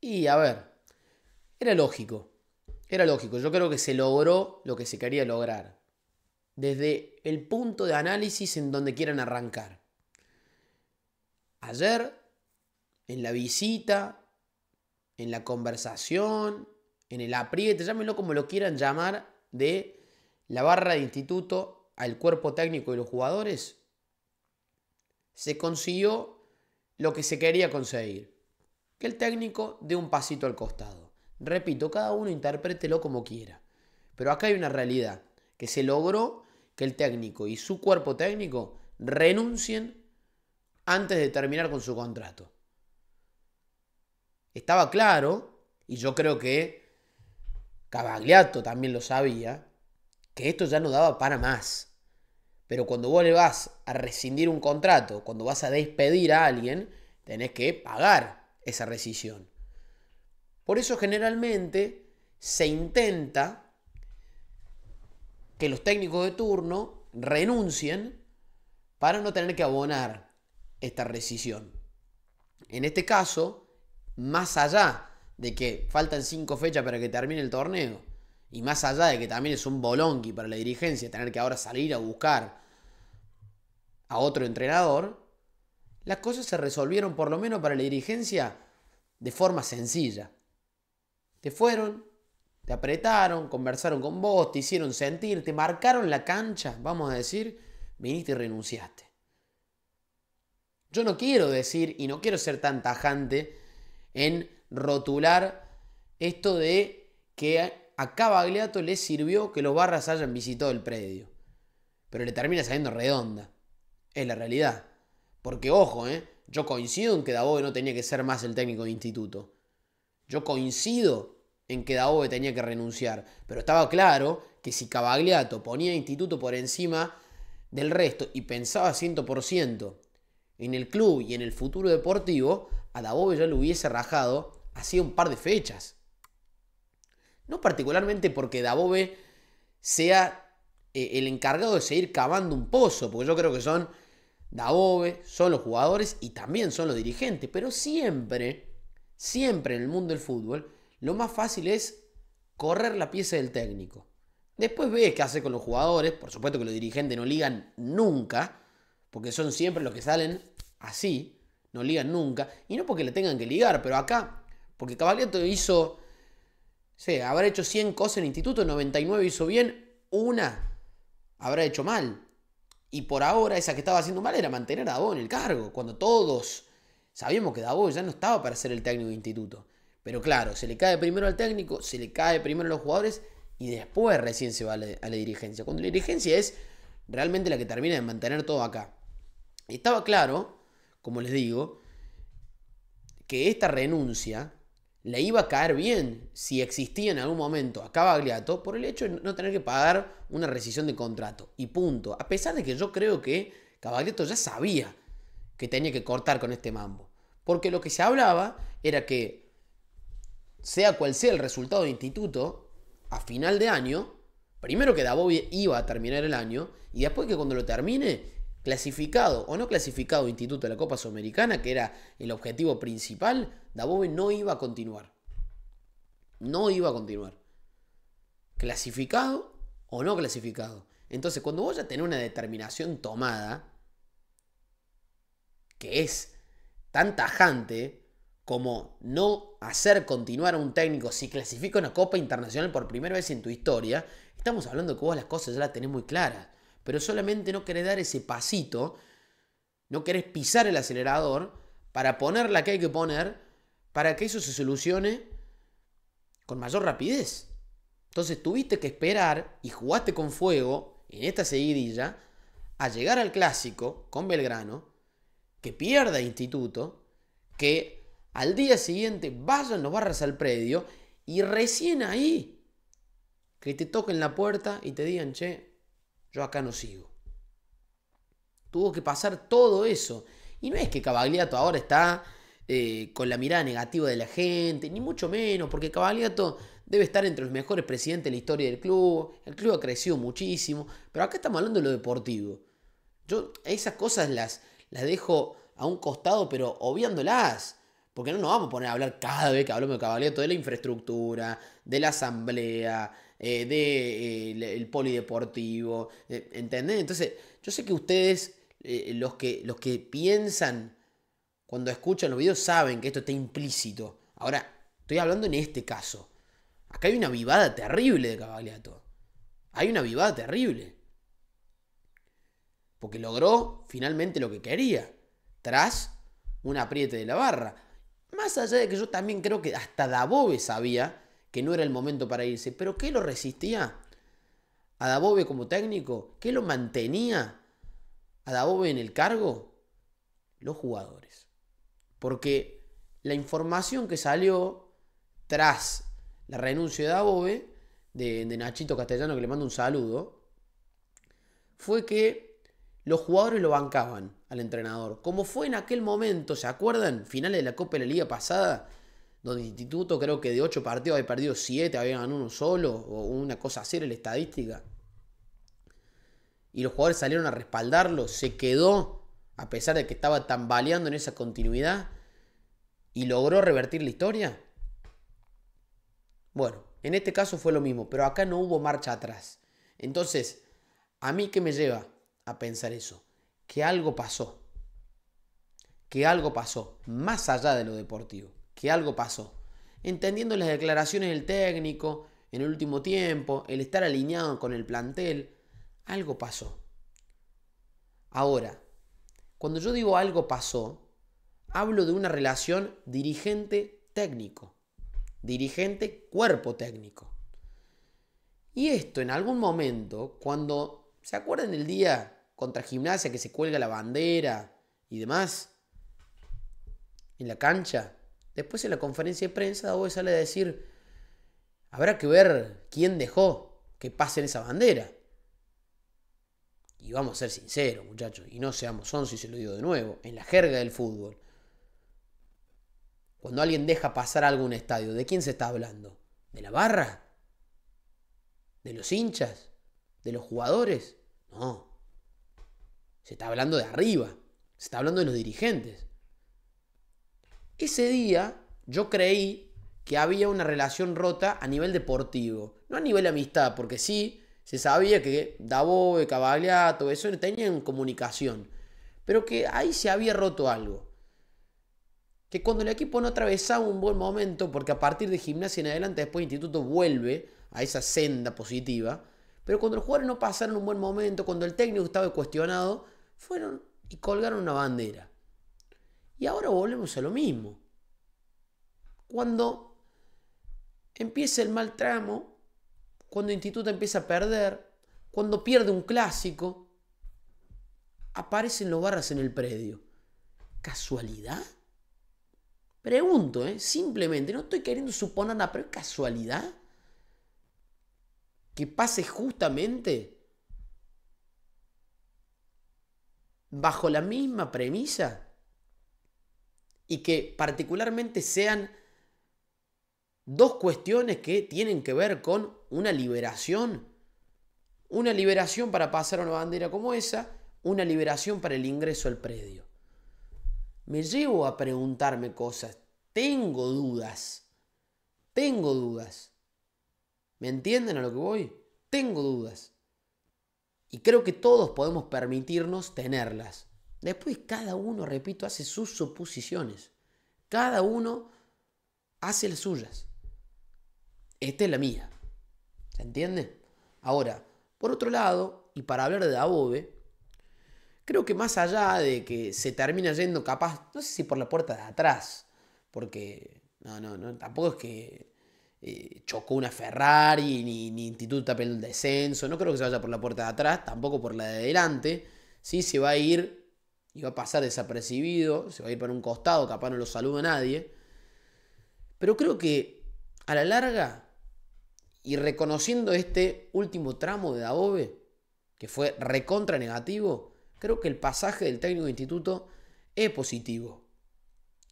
Y a ver, era lógico, era lógico. Yo creo que se logró lo que se quería lograr. Desde el punto de análisis en donde quieran arrancar. Ayer, en la visita, en la conversación, en el apriete, llámenlo como lo quieran llamar, de la barra de instituto al cuerpo técnico y los jugadores, se consiguió lo que se quería conseguir que el técnico dé un pasito al costado. Repito, cada uno interprételo como quiera. Pero acá hay una realidad, que se logró que el técnico y su cuerpo técnico renuncien antes de terminar con su contrato. Estaba claro, y yo creo que Cavagliato también lo sabía, que esto ya no daba para más. Pero cuando vos le vas a rescindir un contrato, cuando vas a despedir a alguien, tenés que pagar esa rescisión. Por eso generalmente se intenta que los técnicos de turno renuncien para no tener que abonar esta rescisión. En este caso, más allá de que faltan cinco fechas para que termine el torneo, y más allá de que también es un bolonqui para la dirigencia tener que ahora salir a buscar a otro entrenador, las cosas se resolvieron, por lo menos para la dirigencia, de forma sencilla. Te fueron, te apretaron, conversaron con vos, te hicieron sentir, te marcaron la cancha, vamos a decir, viniste y renunciaste. Yo no quiero decir y no quiero ser tan tajante en rotular esto de que a Cabagliato le sirvió que los barras hayan visitado el predio. Pero le termina saliendo redonda. Es la realidad. Porque ojo, ¿eh? yo coincido en que Dabove no tenía que ser más el técnico de instituto. Yo coincido en que Dabove tenía que renunciar. Pero estaba claro que si Cavagliato ponía instituto por encima del resto y pensaba 100% en el club y en el futuro deportivo, a Dabove ya lo hubiese rajado hacía un par de fechas. No particularmente porque Dabove sea eh, el encargado de seguir cavando un pozo, porque yo creo que son Daove, son los jugadores y también son los dirigentes, pero siempre, siempre en el mundo del fútbol, lo más fácil es correr la pieza del técnico. Después ves qué hace con los jugadores, por supuesto que los dirigentes no ligan nunca, porque son siempre los que salen así, no ligan nunca, y no porque le tengan que ligar, pero acá, porque Cavalieto hizo, sé, habrá hecho 100 cosas en el instituto, 99 hizo bien, una habrá hecho mal. Y por ahora esa que estaba haciendo mal era mantener a Davo en el cargo, cuando todos sabíamos que Davo ya no estaba para ser el técnico de instituto. Pero claro, se le cae primero al técnico, se le cae primero a los jugadores y después recién se va a la, a la dirigencia. Cuando la dirigencia es realmente la que termina de mantener todo acá. Estaba claro, como les digo, que esta renuncia le iba a caer bien si existía en algún momento a Cavagliato por el hecho de no tener que pagar una rescisión de contrato. Y punto. A pesar de que yo creo que Cavagliato ya sabía que tenía que cortar con este mambo. Porque lo que se hablaba era que, sea cual sea el resultado de instituto, a final de año, primero que Davovi iba a terminar el año, y después que cuando lo termine, clasificado o no clasificado Instituto de la Copa Sudamericana, que era el objetivo principal, Dabove no iba a continuar. No iba a continuar. Clasificado o no clasificado. Entonces, cuando vos ya tenés una determinación tomada, que es tan tajante como no hacer continuar a un técnico si clasifica una Copa Internacional por primera vez en tu historia, estamos hablando de que vos las cosas ya las tenés muy claras pero solamente no querés dar ese pasito, no querés pisar el acelerador para poner la que hay que poner para que eso se solucione con mayor rapidez. Entonces tuviste que esperar y jugaste con fuego en esta seguidilla a llegar al clásico con Belgrano, que pierda Instituto, que al día siguiente vayan los barras al predio y recién ahí que te toquen la puerta y te digan, che, yo acá no sigo. Tuvo que pasar todo eso. Y no es que Cavagliato ahora está eh, con la mirada negativa de la gente, ni mucho menos, porque Cavagliato debe estar entre los mejores presidentes de la historia del club. El club ha crecido muchísimo, pero acá estamos hablando de lo deportivo. Yo esas cosas las, las dejo a un costado, pero obviándolas. Porque no nos vamos a poner a hablar cada vez que hablamos de Cavagliato de la infraestructura, de la asamblea, eh, de, eh, el, polideportivo, eh, ¿entendés? Entonces, yo sé que ustedes, los, que, los que piensan cuando escuchan los videos, saben que esto está implícito. Ahora, estoy hablando en este caso. Acá hay una vivada terrible de Cavaliato. Hay una vivada terrible. Porque logró finalmente lo que quería. Tras un apriete de la barra. Más allá de que yo también creo que hasta Dabove sabía que no era el momento para irse. Pero ¿qué lo resistía? ¿A Dabobe como técnico? ¿Qué lo mantenía a Dabobe en el cargo? Los jugadores. Porque la información que salió tras la renuncia de Dabobe. de, Nachito Castellano, que le mando un saludo, fue que los jugadores lo bancaban al entrenador. Como fue en aquel momento, ¿se acuerdan? Finales de la Copa de la Liga pasada, donde Instituto creo que de 8 partidos había perdido 7, había ganado uno solo, o una cosa así era la estadística. Y los jugadores salieron a respaldarlo, se quedó, a pesar de que estaba tambaleando en esa continuidad, y logró revertir la historia. Bueno, en este caso fue lo mismo, pero acá no hubo marcha atrás. Entonces, ¿a mí qué me lleva a pensar eso? Que algo pasó. Que algo pasó, más allá de lo deportivo que algo pasó. Entendiendo las declaraciones del técnico en el último tiempo, el estar alineado con el plantel, algo pasó. Ahora, cuando yo digo algo pasó, hablo de una relación dirigente-técnico, dirigente-cuerpo técnico. Y esto en algún momento, cuando, ¿se acuerdan el día contra gimnasia que se cuelga la bandera y demás? En la cancha. Después en la conferencia de prensa, Davoe sale a decir, habrá que ver quién dejó que pasen esa bandera. Y vamos a ser sinceros, muchachos, y no seamos once, y se lo digo de nuevo, en la jerga del fútbol. Cuando alguien deja pasar algo en un estadio, ¿de quién se está hablando? ¿De la barra? ¿De los hinchas? ¿De los jugadores? No. Se está hablando de arriba. Se está hablando de los dirigentes. Ese día yo creí que había una relación rota a nivel deportivo, no a nivel amistad, porque sí, se sabía que Davo, todo eso tenían comunicación, pero que ahí se había roto algo. Que cuando el equipo no atravesaba un buen momento, porque a partir de gimnasia en adelante, después el Instituto vuelve a esa senda positiva, pero cuando los jugadores no pasaron un buen momento, cuando el técnico estaba cuestionado, fueron y colgaron una bandera. Y ahora volvemos a lo mismo. Cuando empieza el mal tramo, cuando Instituto empieza a perder, cuando pierde un clásico, aparecen los barras en el predio. ¿Casualidad? Pregunto, ¿eh? simplemente, no estoy queriendo suponer nada, pero casualidad? Que pase justamente bajo la misma premisa y que particularmente sean dos cuestiones que tienen que ver con una liberación. Una liberación para pasar una bandera como esa, una liberación para el ingreso al predio. Me llevo a preguntarme cosas, tengo dudas, tengo dudas. ¿Me entienden a lo que voy? Tengo dudas. Y creo que todos podemos permitirnos tenerlas. Después cada uno, repito, hace sus suposiciones. Cada uno hace las suyas. Esta es la mía. ¿Se entiende? Ahora, por otro lado, y para hablar de Abobe, creo que más allá de que se termina yendo capaz, no sé si por la puerta de atrás, porque no, no, no, tampoco es que eh, chocó una Ferrari, ni, Instituto el descenso, no creo que se vaya por la puerta de atrás, tampoco por la de adelante, sí se va a ir y va a pasar desapercibido, se va a ir para un costado, capaz no lo saluda nadie. Pero creo que a la larga, y reconociendo este último tramo de Daobe, que fue recontra negativo, creo que el pasaje del técnico de instituto es positivo.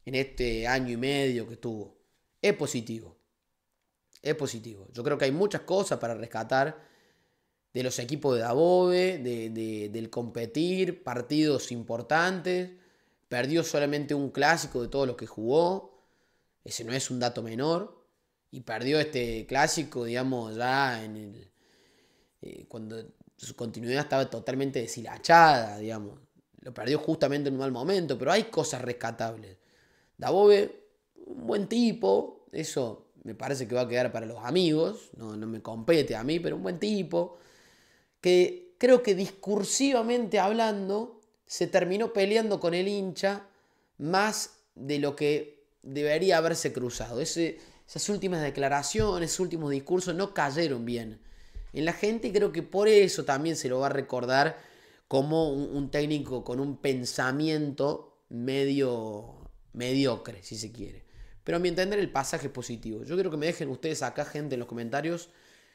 En este año y medio que estuvo. Es positivo. Es positivo. Yo creo que hay muchas cosas para rescatar de los equipos de Dabove, de, del competir, partidos importantes. Perdió solamente un clásico de todos los que jugó. Ese no es un dato menor. Y perdió este clásico, digamos, ya en el. Eh, cuando su continuidad estaba totalmente deshilachada, digamos. Lo perdió justamente en un mal momento, pero hay cosas rescatables. Dabove, un buen tipo, eso me parece que va a quedar para los amigos, no, no me compete a mí, pero un buen tipo que creo que discursivamente hablando se terminó peleando con el hincha más de lo que debería haberse cruzado. esas últimas declaraciones, esos últimos discursos no cayeron bien en la gente y creo que por eso también se lo va a recordar como un, técnico con un pensamiento medio mediocre, si se quiere. Pero a mi entender el pasaje es positivo. Yo quiero que me dejen ustedes acá, gente, en los comentarios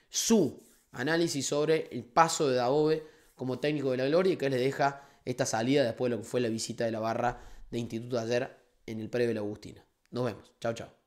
su análisis sobre el paso de Daobe como técnico de la gloria y que le deja esta salida después de lo que fue la visita de la barra de instituto ayer en el predio de la Agustina. Nos vemos. Chao, chao.